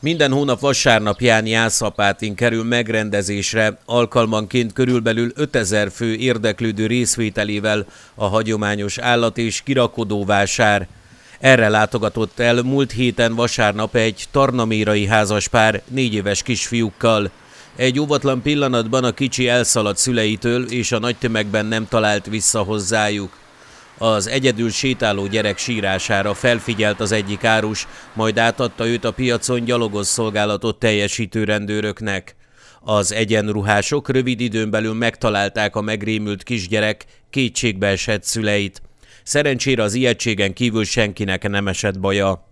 Minden hónap vasárnapján Jászapátin kerül megrendezésre, alkalmanként körülbelül 5000 fő érdeklődő részvételével a hagyományos állat- és vásár. Erre látogatott el múlt héten vasárnap egy tarnamérai házaspár négy éves kisfiúkkal. Egy óvatlan pillanatban a kicsi elszaladt szüleitől, és a nagy tömegben nem talált vissza hozzájuk. Az egyedül sétáló gyerek sírására felfigyelt az egyik árus, majd átadta őt a piacon gyalogos szolgálatot teljesítő rendőröknek. Az egyenruhások rövid időn belül megtalálták a megrémült kisgyerek esett szüleit. Szerencsére az ijegységen kívül senkinek nem esett baja.